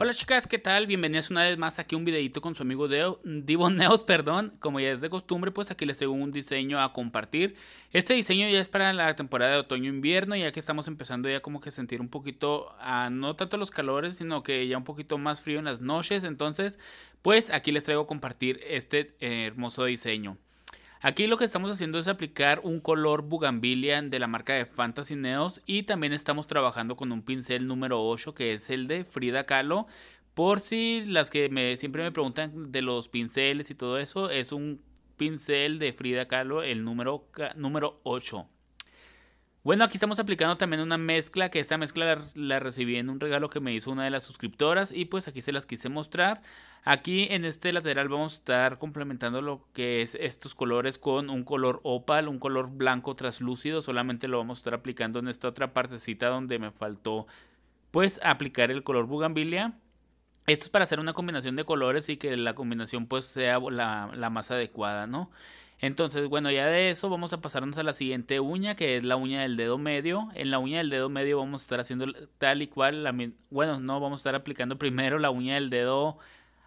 Hola chicas, ¿qué tal? Bienvenidas una vez más aquí a un videito con su amigo Deo, Divo perdón. Como ya es de costumbre, pues aquí les traigo un diseño a compartir. Este diseño ya es para la temporada de otoño-invierno, e ya que estamos empezando ya como que sentir un poquito, ah, no tanto los calores, sino que ya un poquito más frío en las noches. Entonces, pues aquí les traigo a compartir este eh, hermoso diseño. Aquí lo que estamos haciendo es aplicar un color Bugambilian de la marca de Fantasy Neos y también estamos trabajando con un pincel número 8 que es el de Frida Kahlo. Por si las que siempre me preguntan de los pinceles y todo eso, es un pincel de Frida Kahlo, el número, número 8. Bueno, aquí estamos aplicando también una mezcla, que esta mezcla la, recibí en un regalo que me hizo una de las suscriptoras y pues aquí se las quise mostrar. Aquí en este lateral vamos a estar complementando lo que es estos colores con un color opal, un color blanco traslúcido, solamente lo vamos a estar aplicando en esta otra partecita donde me faltó pues aplicar el color bugambilia. Esto es para hacer una combinación de colores y que la combinación pues sea la más adecuada, ¿no? Entonces, bueno, ya de eso vamos a pasarnos a la siguiente uña, que es la uña del dedo medio. En la uña del dedo medio vamos a estar haciendo tal y cual, la, bueno, no, vamos a estar aplicando primero la uña del dedo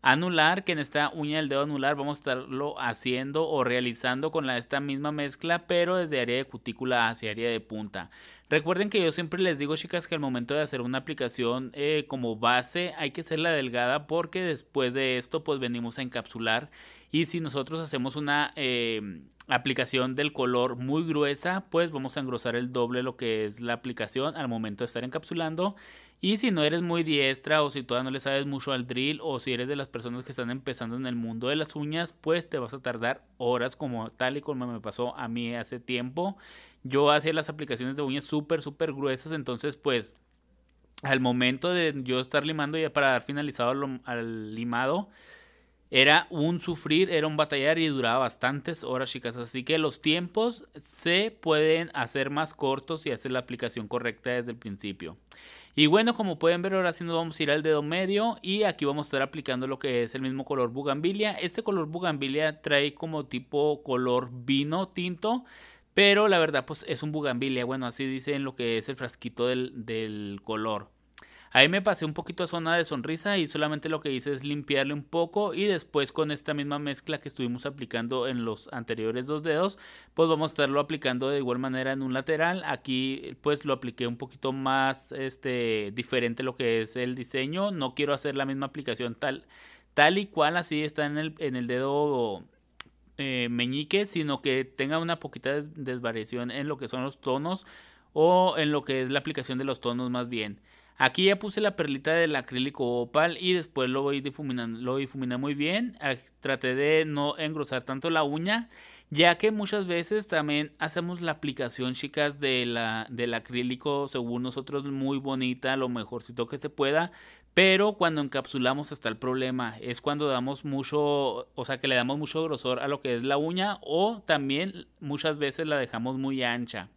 Anular, que en esta uña del dedo anular vamos a estarlo haciendo o realizando con esta misma mezcla, pero desde área de cutícula hacia área de punta. Recuerden que yo siempre les digo, chicas, que al momento de hacer una aplicación eh, como base hay que hacerla delgada porque después de esto pues venimos a encapsular y si nosotros hacemos una eh, aplicación del color muy gruesa, pues vamos a engrosar el doble lo que es la aplicación al momento de estar encapsulando y si no eres muy diestra o si todavía no le sabes mucho al drill o si eres de las personas que están empezando en el mundo de las uñas, pues te vas a tardar horas como tal y como me pasó a mí hace tiempo. Yo hacía las aplicaciones de uñas súper, súper gruesas, entonces pues al momento de yo estar limando ya para dar finalizado al limado, era un sufrir, era un batallar y duraba bastantes horas, chicas. Así que los tiempos se pueden hacer más cortos y hacer la aplicación correcta desde el principio. Y bueno, como pueden ver, ahora sí nos vamos a ir al dedo medio y aquí vamos a estar aplicando lo que es el mismo color bugambilia. Este color bugambilia trae como tipo color vino tinto. Pero la verdad, pues es un bugambilia. Bueno, así dice en lo que es el frasquito del, del color. Ahí me pasé un poquito a zona de sonrisa y solamente lo que hice es limpiarle un poco y después con esta misma mezcla que estuvimos aplicando en los anteriores dos dedos, pues vamos a estarlo aplicando de igual manera en un lateral. Aquí pues lo apliqué un poquito más este diferente lo que es el diseño. No quiero hacer la misma aplicación tal tal y cual así está en el, en el dedo eh, meñique, sino que tenga una poquita desvariación en lo que son los tonos o en lo que es la aplicación de los tonos más bien. Aquí ya puse la perlita del acrílico opal y después lo voy difuminando, lo difuminé muy bien. Traté de no engrosar tanto la uña, ya que muchas veces también hacemos la aplicación, chicas, del acrílico, según nosotros, muy bonita, lo mejorcito que se pueda. Pero cuando encapsulamos está el problema, es cuando damos mucho, o sea que le damos mucho grosor a lo que es la uña o también muchas veces la dejamos muy ancha.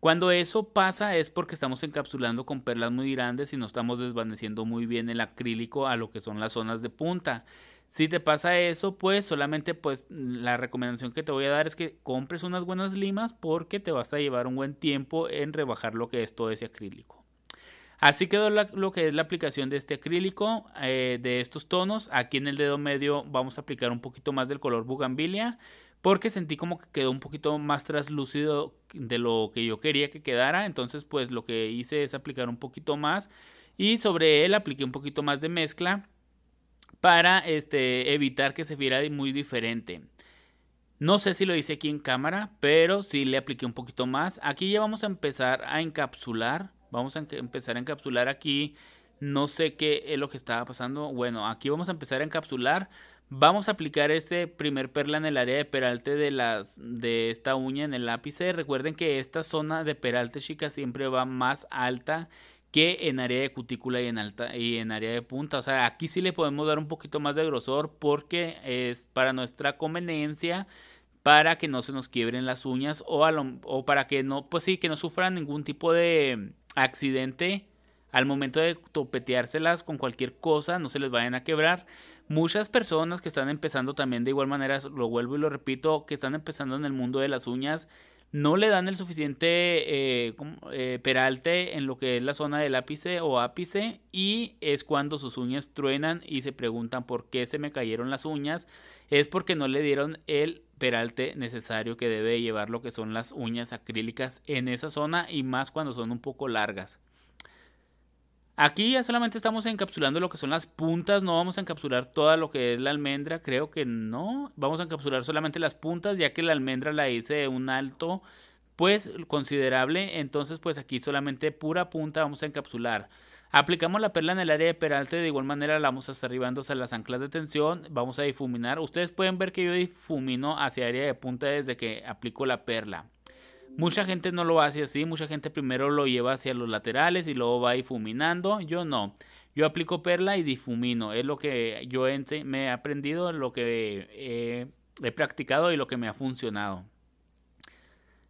Cuando eso pasa es porque estamos encapsulando con perlas muy grandes y no estamos desvaneciendo muy bien el acrílico a lo que son las zonas de punta. Si te pasa eso, pues solamente pues la recomendación que te voy a dar es que compres unas buenas limas porque te vas a llevar un buen tiempo en rebajar lo que es todo ese acrílico. Así quedó lo que es la aplicación de este acrílico, eh, de estos tonos. Aquí en el dedo medio vamos a aplicar un poquito más del color bugambilia porque sentí como que quedó un poquito más traslúcido de lo que yo quería que quedara, entonces pues lo que hice es aplicar un poquito más y sobre él apliqué un poquito más de mezcla para este, evitar que se viera muy diferente. No sé si lo hice aquí en cámara, pero sí le apliqué un poquito más. Aquí ya vamos a empezar a encapsular. Vamos a empezar a encapsular aquí. No sé qué es lo que estaba pasando. Bueno, aquí vamos a empezar a encapsular Vamos a aplicar este primer perla en el área de peralte de, las, de esta uña en el lápiz. Recuerden que esta zona de peralte, chicas, siempre va más alta que en área de cutícula y en, alta, y en área de punta. O sea, aquí sí le podemos dar un poquito más de grosor porque es para nuestra conveniencia, para que no se nos quiebren las uñas o, o para que no, pues sí, que no sufran ningún tipo de accidente al momento de topeteárselas con cualquier cosa, no se les vayan a quebrar. Muchas personas que están empezando también de igual manera, lo vuelvo y lo repito, que están empezando en el mundo de las uñas, no le dan el suficiente eh, eh, peralte en lo que es la zona del ápice o ápice y es cuando sus uñas truenan y se preguntan por qué se me cayeron las uñas. Es porque no le dieron el peralte necesario que debe llevar lo que son las uñas acrílicas en esa zona y más cuando son un poco largas. Aquí ya solamente estamos encapsulando lo que son las puntas, no vamos a encapsular toda lo que es la almendra, creo que no. Vamos a encapsular solamente las puntas, ya que la almendra la hice de un alto pues considerable, entonces pues aquí solamente pura punta vamos a encapsular. Aplicamos la perla en el área de peralte, de igual manera la vamos hasta estar arribando hasta las anclas de tensión, vamos a difuminar. Ustedes pueden ver que yo difumino hacia área de punta desde que aplico la perla. Mucha gente no lo hace así, mucha gente primero lo lleva hacia los laterales y luego va difuminando. Yo no. Yo aplico perla y difumino. Es lo que yo me he aprendido, lo que he practicado y lo que me ha funcionado.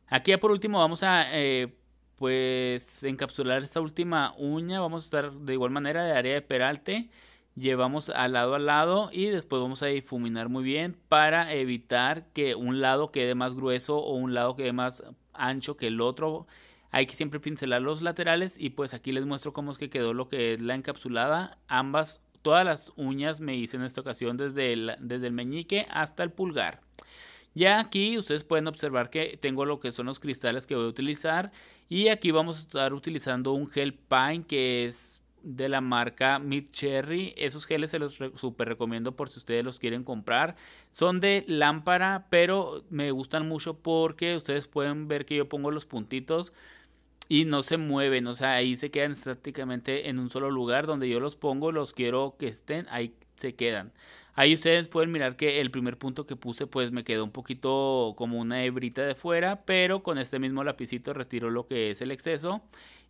Aquí por último vamos a eh, pues encapsular esta última uña. Vamos a estar de igual manera de área de peralte. Llevamos al lado a lado y después vamos a difuminar muy bien para evitar que un lado quede más grueso o un lado quede más ancho que el otro. Hay que siempre pincelar los laterales y pues aquí les muestro cómo es que quedó lo que es la encapsulada. Ambas, todas las uñas me hice en esta ocasión desde el, desde el meñique hasta el pulgar. Ya aquí ustedes pueden observar que tengo lo que son los cristales que voy a utilizar y aquí vamos a estar utilizando un gel pine que es de la marca Mid Cherry. Esos geles se los super recomiendo por si ustedes los quieren comprar. Son de lámpara, pero me gustan mucho porque ustedes pueden ver que yo pongo los puntitos y no se mueven, o sea, ahí se quedan estáticamente en un solo lugar donde yo los pongo, los quiero que estén, ahí se quedan. Ahí ustedes pueden mirar que el primer punto que puse pues me quedó un poquito como una hebrita de fuera, pero con este mismo lapicito retiro lo que es el exceso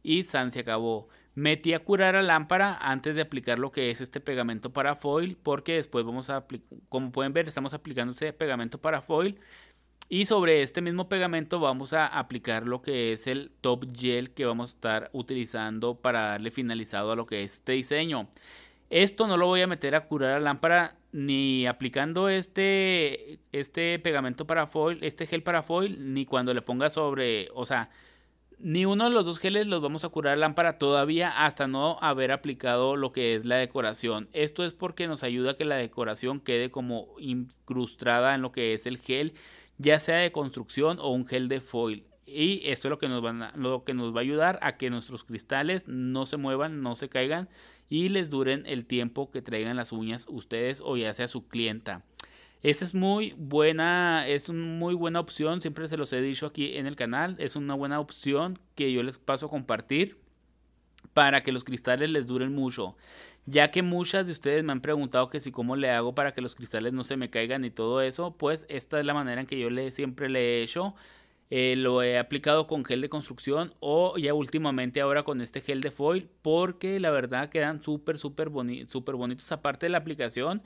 y San se acabó. Metí a curar a lámpara antes de aplicar lo que es este pegamento para foil, porque después vamos a aplicar, como pueden ver, estamos aplicando este pegamento para foil y sobre este mismo pegamento vamos a aplicar lo que es el top gel que vamos a estar utilizando para darle finalizado a lo que es este diseño. Esto no lo voy a meter a curar a lámpara ni aplicando este, este pegamento para foil, este gel para foil, ni cuando le ponga sobre, o sea, ni uno de los dos geles los vamos a curar lámpara todavía hasta no haber aplicado lo que es la decoración. Esto es porque nos ayuda a que la decoración quede como incrustada en lo que es el gel, ya sea de construcción o un gel de foil. Y esto es lo que, nos lo que nos va a ayudar a que nuestros cristales no se muevan, no se caigan y les duren el tiempo que traigan las uñas ustedes o ya sea su clienta. Esa es muy buena, es una muy buena opción, siempre se los he dicho aquí en el canal, es una buena opción que yo les paso a compartir para que los cristales les duren mucho, ya que muchas de ustedes me han preguntado que si cómo le hago para que los cristales no se me caigan y todo eso, pues esta es la manera en que yo le, siempre le he hecho. Eh, lo he aplicado con gel de construcción o ya últimamente ahora con este gel de foil porque la verdad quedan súper súper súper bonitos aparte de la aplicación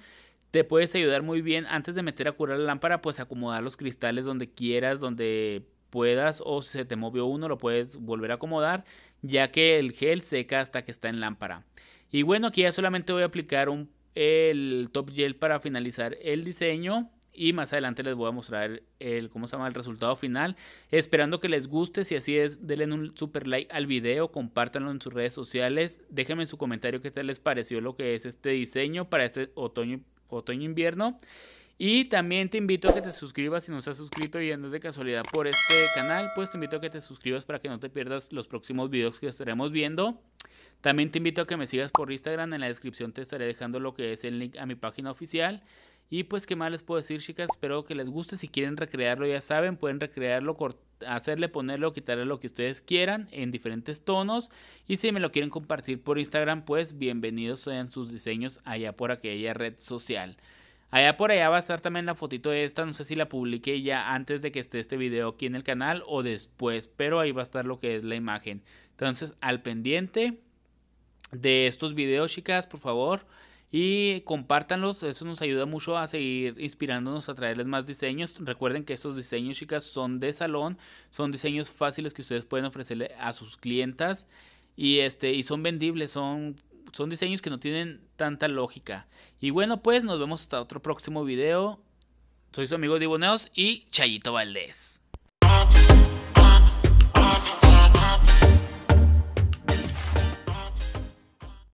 te puedes ayudar muy bien antes de meter a curar la lámpara, pues acomodar los cristales donde quieras, donde puedas o si se te movió uno lo puedes volver a acomodar ya que el gel seca hasta que está en lámpara. Y bueno, aquí ya solamente voy a aplicar un, el top gel para finalizar el diseño y más adelante les voy a mostrar el cómo se llama el resultado final esperando que les guste si así es denle un super like al video compártanlo en sus redes sociales déjenme en su comentario qué tal les pareció lo que es este diseño para este otoño otoño-invierno. Y también te invito a que te suscribas si no estás suscrito y andas de casualidad por este canal, pues te invito a que te suscribas para que no te pierdas los próximos videos que estaremos viendo. También te invito a que me sigas por Instagram, en la descripción te estaré dejando lo que es el link a mi página oficial. Y pues qué más les puedo decir chicas, espero que les guste, si quieren recrearlo ya saben, pueden recrearlo hacerle, ponerle o quitarle lo que ustedes quieran en diferentes tonos. Y si me lo quieren compartir por Instagram, pues bienvenidos sean sus diseños allá por aquella red social. Allá por allá va a estar también la fotito esta, no sé si la publiqué ya antes de que esté este video aquí en el canal o después, pero ahí va a estar lo que es la imagen. Entonces, al pendiente de estos videos, chicas, por favor y compártanlos, eso nos ayuda mucho a seguir inspirándonos a traerles más diseños. Recuerden que estos diseños, chicas, son de salón, son diseños fáciles que ustedes pueden ofrecerle a sus clientas y este y son vendibles, son son diseños que no tienen tanta lógica. Y bueno, pues nos vemos hasta otro próximo video. Soy su amigo Diboneos y Chayito Valdés.